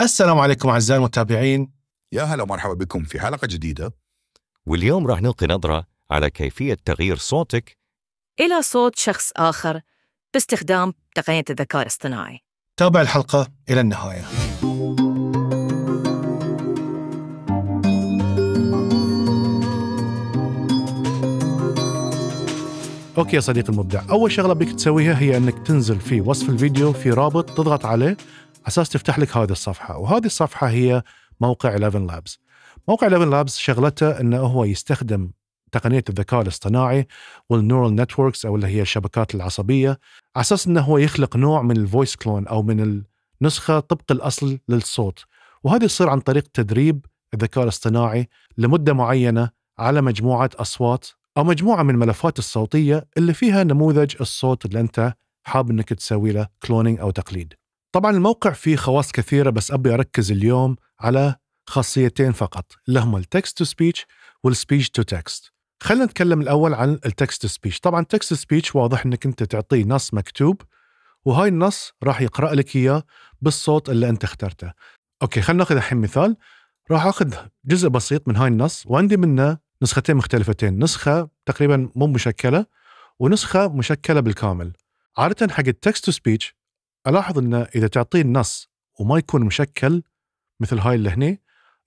السلام عليكم اعزائي المتابعين يا هلا ومرحبا بكم في حلقه جديده واليوم راح نلقي نظره على كيفيه تغيير صوتك الى صوت شخص اخر باستخدام تقنيه الذكاء الاصطناعي تابع الحلقه الى النهايه اوكي يا صديقي المبدع اول شغله بك تسويها هي انك تنزل في وصف الفيديو في رابط تضغط عليه اساس تفتح لك هذه الصفحه وهذه الصفحه هي موقع 11 لابس موقع 11 لابس شغلته انه هو يستخدم تقنيه الذكاء الاصطناعي والنورال نتوركس او اللي هي الشبكات العصبيه على اساس انه هو يخلق نوع من الفويس كلون او من النسخه طبق الاصل للصوت وهذا يصير عن طريق تدريب الذكاء الاصطناعي لمده معينه على مجموعه اصوات او مجموعه من الملفات الصوتيه اللي فيها نموذج الصوت اللي انت حاب انك تسوي له كلونينج او تقليد. طبعا الموقع فيه خواص كثيرة بس أبي أركز اليوم على خاصيتين فقط اللي هما التكست تو سبيتش والسبيتش تو تكست خلينا نتكلم الأول عن التكست تو سبيتش طبعا التكست تو سبيتش واضح أنك أنت تعطيه نص مكتوب وهاي النص راح يقرأ لك إياه بالصوت اللي أنت اخترته أوكي خلينا ناخذ الحين مثال راح أخذ جزء بسيط من هاي النص وعندي منه نسختين مختلفتين نسخة تقريبا مو مشكلة ونسخة مشكلة بالكامل عادة حق التكست تو سبيتش الاحظ انه اذا تعطيه النص وما يكون مشكل مثل هاي اللي هنا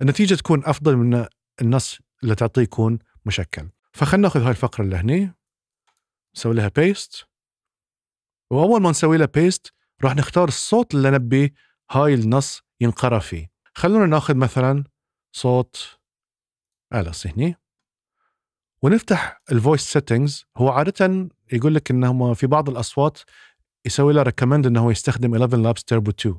النتيجه تكون افضل من النص اللي تعطيه يكون مشكل فخلنا ناخذ هاي الفقره اللي هنا نسوي لها بيست واول ما نسوي لها بيست راح نختار الصوت اللي نبي هاي النص ينقرا فيه خلونا ناخذ مثلا صوت اليس هني ونفتح الفويس سيتنجز هو عادة يقول لك انهم في بعض الاصوات يسوي له ريكومند انه هو يستخدم 11 لابس تيربو 2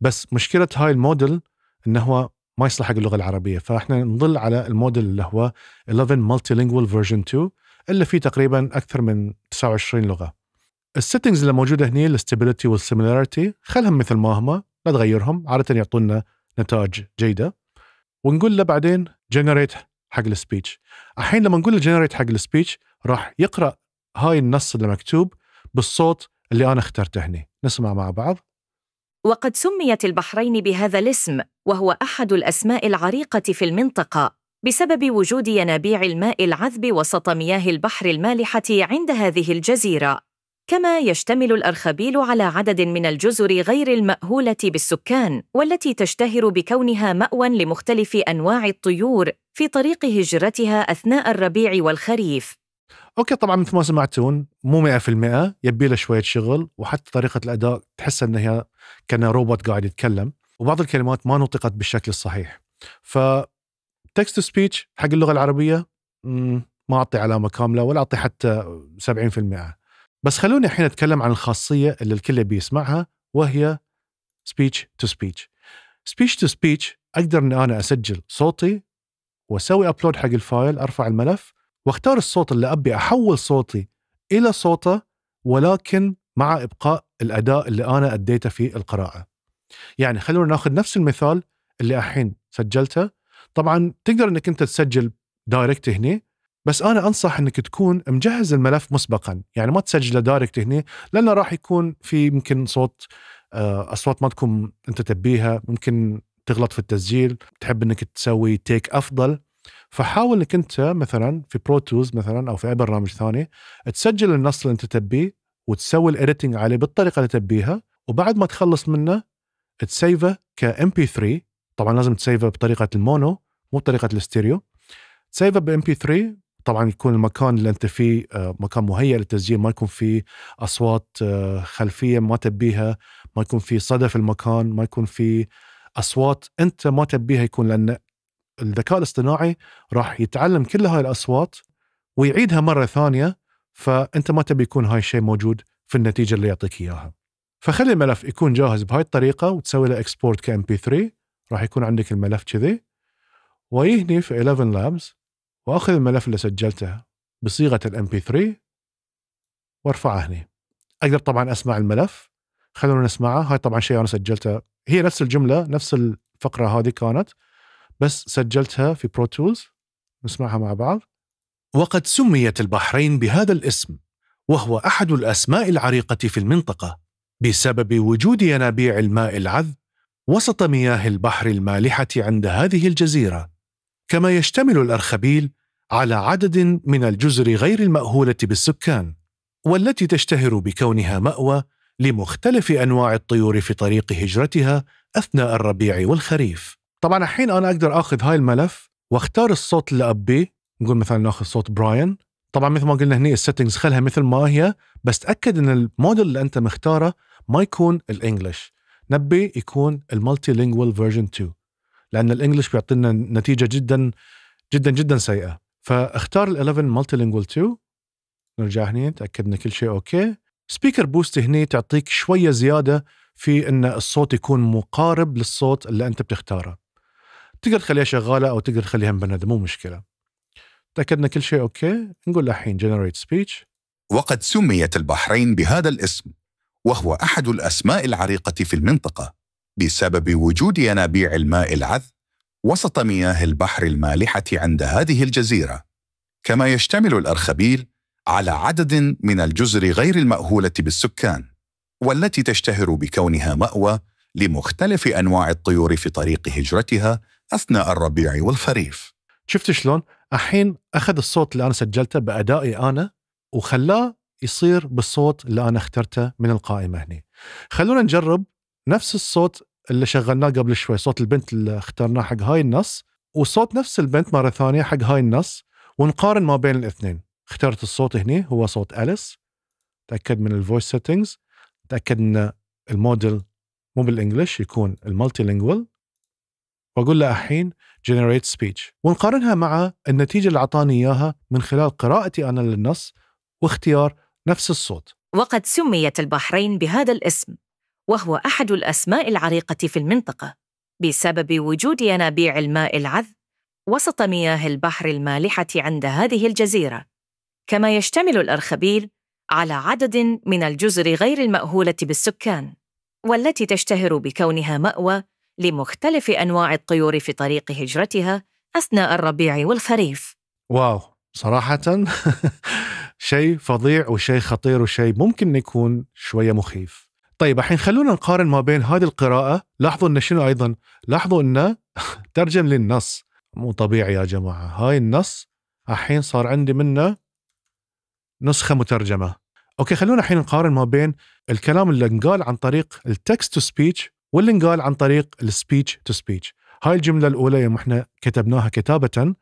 بس مشكله هاي الموديل انه هو ما يصلح حق اللغه العربيه فاحنا نظل على الموديل اللي هو 11 مالتي لينجوال فيرجن 2 اللي فيه تقريبا اكثر من 29 لغه السيتنجز اللي موجوده هني الاستابيليتي والسيميلاريتي خلهم مثل ما هم لا تغيرهم عاده يعطونا نتائج جيده ونقول له بعدين جنريت حق السبيتش الحين لما نقول له جنريت حق السبيتش راح يقرا هاي النص اللي مكتوب بالصوت اللي أنا اخترته هني نسمع مع بعض وقد سميت البحرين بهذا الاسم وهو أحد الأسماء العريقة في المنطقة بسبب وجود ينابيع الماء العذب وسط مياه البحر المالحة عند هذه الجزيرة كما يشتمل الأرخبيل على عدد من الجزر غير المأهولة بالسكان والتي تشتهر بكونها مأوى لمختلف أنواع الطيور في طريق هجرتها أثناء الربيع والخريف اوكي طبعا مثل ما سمعتون مو 100% يبي له شويه شغل وحتى طريقه الاداء تحس انها كان روبوت قاعد يتكلم وبعض الكلمات ما نطقت بالشكل الصحيح ف تكست تو سبيتش حق اللغه العربيه ما اعطي علامه كامله ولا اعطي حتى 70% بس خلوني الحين اتكلم عن الخاصيه اللي الكل بيسمعها وهي سبيتش تو سبيتش سبيتش تو سبيتش اقدر ان انا اسجل صوتي واسوي ابلود حق الفايل ارفع الملف واختار الصوت اللي أبي أحول صوتي إلى صوته ولكن مع إبقاء الأداء اللي أنا أديته في القراءة يعني خلونا ناخذ نفس المثال اللي الحين سجلته طبعا تقدر أنك أنت تسجل دايركت هنا بس انا انصح انك تكون مجهز الملف مسبقا يعني ما تسجله دايركت هنا لانه راح يكون في يمكن صوت آه، اصوات ما تكون انت تبيها ممكن تغلط في التسجيل تحب انك تسوي تيك افضل فحاول انك انت مثلا في برو تولز مثلا او في اي برنامج ثاني تسجل النص اللي انت تبيه وتسوي الايديتنج عليه بالطريقه اللي تبيها وبعد ما تخلص منه تسيفه كام بي 3 طبعا لازم تسيفه بطريقه المونو مو بطريقه الاستيريو تسيفه بام بي 3 طبعا يكون المكان اللي انت فيه آه، مكان مهيئ للتسجيل ما يكون فيه اصوات آه، خلفيه ما تبيها ما يكون فيه صدى في المكان ما يكون فيه اصوات انت ما تبيها يكون لان الذكاء الاصطناعي راح يتعلم كل هاي الاصوات ويعيدها مره ثانيه فانت ما تبي يكون هاي الشيء موجود في النتيجه اللي يعطيك اياها. فخلي الملف يكون جاهز بهاي الطريقه وتسوي له اكسبورت كام بي 3 راح يكون عندك الملف كذي ويهني في 11 لابز واخذ الملف اللي سجلته بصيغه الام بي 3 وارفعه هني. اقدر طبعا اسمع الملف خلونا نسمعه هاي طبعا شيء انا سجلته هي نفس الجمله نفس الفقره هذه كانت بس سجلتها في برو تولز نسمعها مع بعض وقد سميت البحرين بهذا الاسم وهو احد الاسماء العريقه في المنطقه بسبب وجود ينابيع الماء العذب وسط مياه البحر المالحه عند هذه الجزيره كما يشتمل الارخبيل على عدد من الجزر غير الماهوله بالسكان والتي تشتهر بكونها ماوى لمختلف انواع الطيور في طريق هجرتها اثناء الربيع والخريف طبعا الحين انا اقدر اخذ هاي الملف واختار الصوت اللي ابيه نقول مثلا ناخذ صوت براين طبعا مثل ما قلنا هني السيتنجز خلها مثل ما هي بس تاكد ان الموديل اللي انت مختاره ما يكون الانجلش نبي يكون المالتي لينجوال فيرجن 2 لان الانجلش بيعطينا نتيجه جدا جدا جدا سيئه فاختار ال11 مالتي لينجوال 2 نرجع هني نتاكد ان كل شيء اوكي سبيكر بوست هني تعطيك شويه زياده في ان الصوت يكون مقارب للصوت اللي انت بتختاره تقدر تخليها شغاله او تقدر تخليها مبنده مو مشكله تاكدنا كل شيء اوكي نقول الحين جنريت سبيتش وقد سميت البحرين بهذا الاسم وهو احد الاسماء العريقه في المنطقه بسبب وجود ينابيع الماء العذب وسط مياه البحر المالحه عند هذه الجزيره كما يشتمل الارخبيل على عدد من الجزر غير الماهوله بالسكان والتي تشتهر بكونها ماوى لمختلف انواع الطيور في طريق هجرتها اثناء الربيع والخريف شفت شلون؟ الحين اخذ الصوت اللي انا سجلته بادائي انا وخلاه يصير بالصوت اللي انا اخترته من القائمه هنا. خلونا نجرب نفس الصوت اللي شغلناه قبل شوي، صوت البنت اللي اخترناه حق هاي النص وصوت نفس البنت مره ثانيه حق هاي النص ونقارن ما بين الاثنين. اخترت الصوت هنا هو صوت اليس تاكد من الفويس سيتنجز تاكد ان الموديل مو بالانجلش يكون المالتي لينجوال واقول له الحين جنريت سبيتش ونقارنها مع النتيجه اللي اعطاني اياها من خلال قراءتي انا للنص واختيار نفس الصوت وقد سميت البحرين بهذا الاسم وهو احد الاسماء العريقه في المنطقه بسبب وجود ينابيع الماء العذب وسط مياه البحر المالحه عند هذه الجزيره كما يشتمل الارخبيل على عدد من الجزر غير الماهوله بالسكان والتي تشتهر بكونها ماوى لمختلف أنواع الطيور في طريق هجرتها أثناء الربيع والخريف واو صراحة شيء فظيع وشيء خطير وشيء ممكن يكون شوية مخيف طيب الحين خلونا نقارن ما بين هذه القراءة لاحظوا أن شنو أيضا لاحظوا أنه ترجم للنص مو طبيعي يا جماعة هاي النص الحين صار عندي منه نسخة مترجمة اوكي خلونا الحين نقارن ما بين الكلام اللي انقال عن طريق التكست تو سبيتش واللي انقال عن طريق السبيتش تو سبيتش هاي الجملة الأولى يوم احنا كتبناها كتابة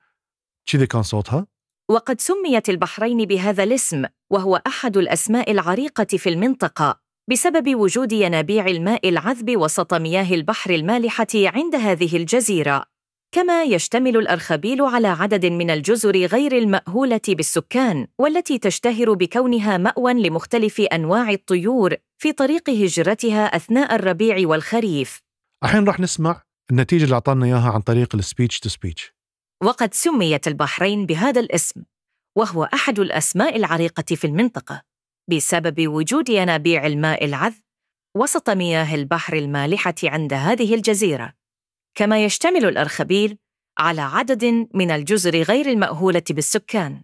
كذي كان صوتها وقد سميت البحرين بهذا الاسم وهو أحد الأسماء العريقة في المنطقة بسبب وجود ينابيع الماء العذب وسط مياه البحر المالحة عند هذه الجزيرة كما يشتمل الأرخبيل على عدد من الجزر غير المأهولة بالسكان والتي تشتهر بكونها مأوى لمختلف أنواع الطيور في طريق هجرتها أثناء الربيع والخريف الحين راح نسمع النتيجة اللي أعطانا إياها عن طريق السبيتش تو سبيتش وقد سميت البحرين بهذا الاسم وهو أحد الأسماء العريقة في المنطقة بسبب وجود ينابيع الماء العذب وسط مياه البحر المالحة عند هذه الجزيرة كما يشتمل الأرخبيل على عدد من الجزر غير المأهولة بالسكان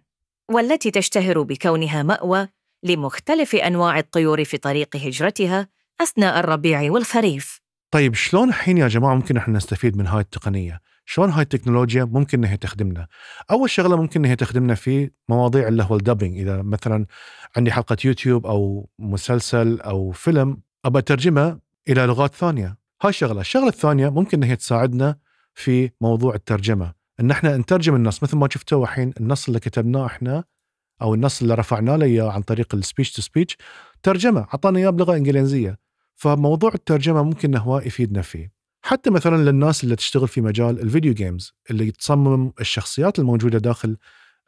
والتي تشتهر بكونها مأوى لمختلف أنواع الطيور في طريق هجرتها أثناء الربيع والخريف طيب شلون الحين يا جماعة ممكن احنا نستفيد من هاي التقنية؟ شلون هاي التكنولوجيا ممكن انها تخدمنا؟ اول شغله ممكن انها تخدمنا في مواضيع اللي هو الدبنج، اذا مثلا عندي حلقه يوتيوب او مسلسل او فيلم ابى اترجمه الى لغات ثانيه، هاي شغله، الشغله الثانيه ممكن ان هي تساعدنا في موضوع الترجمه، ان احنا نترجم النص مثل ما شفتوا الحين النص اللي كتبناه احنا او النص اللي رفعناه له اياه عن طريق السبيتش تو سبيتش ترجمه، اعطانا اياه بلغه انجليزيه، فموضوع الترجمه ممكن انه يفيدنا فيه. حتى مثلا للناس اللي تشتغل في مجال الفيديو جيمز اللي تصمم الشخصيات الموجوده داخل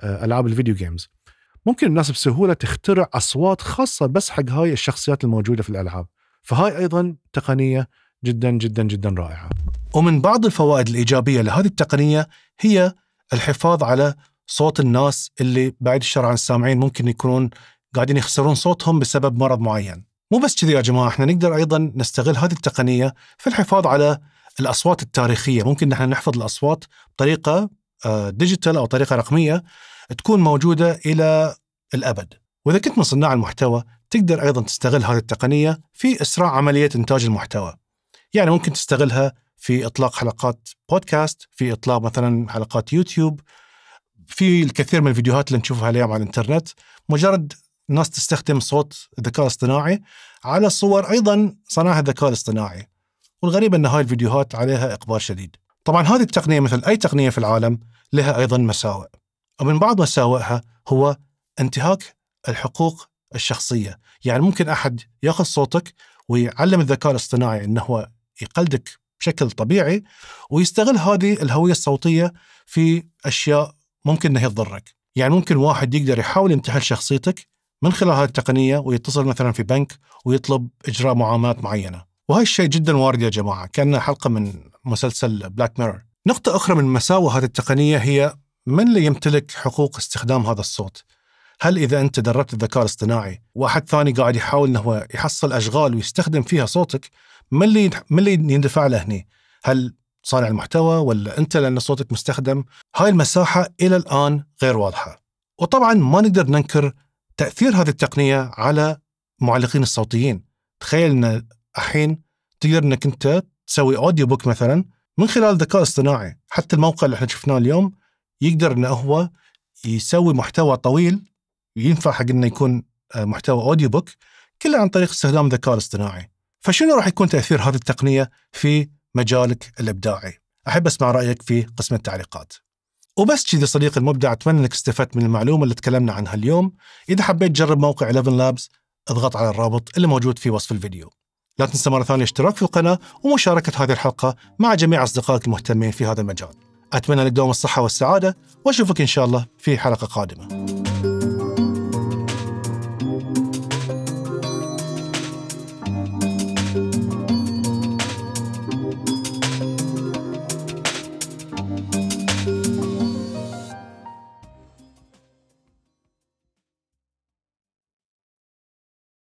آه، العاب الفيديو جيمز ممكن الناس بسهوله تخترع اصوات خاصه بس حق هاي الشخصيات الموجوده في الالعاب فهاي ايضا تقنيه جدا جدا جدا رائعه. ومن بعض الفوائد الايجابيه لهذه التقنيه هي الحفاظ على صوت الناس اللي بعيد الشر عن السامعين ممكن يكونون قاعدين يخسرون صوتهم بسبب مرض معين. مو بس كذي يا جماعه احنا نقدر ايضا نستغل هذه التقنيه في الحفاظ على الاصوات التاريخيه، ممكن نحن نحفظ الاصوات بطريقه ديجيتال آه، او طريقه رقميه تكون موجوده الى الابد. واذا كنت من صناع المحتوى تقدر ايضا تستغل هذه التقنيه في اسراع عمليه انتاج المحتوى. يعني ممكن تستغلها في اطلاق حلقات بودكاست في اطلاق مثلا حلقات يوتيوب في الكثير من الفيديوهات اللي نشوفها اليوم على الانترنت مجرد ناس تستخدم صوت الذكاء الاصطناعي على صور ايضا صنعها الذكاء الاصطناعي والغريب ان هاي الفيديوهات عليها اقبال شديد طبعا هذه التقنيه مثل اي تقنيه في العالم لها ايضا مساوئ ومن بعض مساوئها هو انتهاك الحقوق الشخصيه يعني ممكن احد ياخذ صوتك ويعلم الذكاء الاصطناعي انه هو يقلدك بشكل طبيعي ويستغل هذه الهويه الصوتيه في اشياء ممكن انها تضرك، يعني ممكن واحد يقدر يحاول يمتحن شخصيتك من خلال هذه التقنيه ويتصل مثلا في بنك ويطلب اجراء معاملات معينه، وهذا الشيء جدا وارد يا جماعه، كانه حلقه من مسلسل بلاك ميرور. نقطه اخرى من مساوئ هذه التقنيه هي من اللي يمتلك حقوق استخدام هذا الصوت؟ هل اذا انت دربت الذكاء الاصطناعي واحد ثاني قاعد يحاول انه يحصل اشغال ويستخدم فيها صوتك ما اللي ما اللي يندفع له هني؟ هل صانع المحتوى ولا انت لان صوتك مستخدم؟ هاي المساحه الى الان غير واضحه. وطبعا ما نقدر ننكر تاثير هذه التقنيه على المعلقين الصوتيين. تخيل ان الحين تقدر انك انت تسوي اوديو بوك مثلا من خلال ذكاء اصطناعي، حتى الموقع اللي احنا شفناه اليوم يقدر انه هو يسوي محتوى طويل ينفع حق انه يكون آه، محتوى اوديو بوك كله عن طريق استخدام الذكاء الاصطناعي. فشنو راح يكون تاثير هذه التقنيه في مجالك الابداعي؟ احب اسمع رايك في قسم التعليقات. وبس كذي صديقي المبدع اتمنى انك استفدت من المعلومه اللي تكلمنا عنها اليوم، اذا حبيت تجرب موقع 11 لابس اضغط على الرابط اللي موجود في وصف الفيديو. لا تنسى مرة ثانية الاشتراك في القناة ومشاركة هذه الحلقة مع جميع أصدقائك المهتمين في هذا المجال أتمنى لك دوم الصحة والسعادة وأشوفك إن شاء الله في حلقة قادمة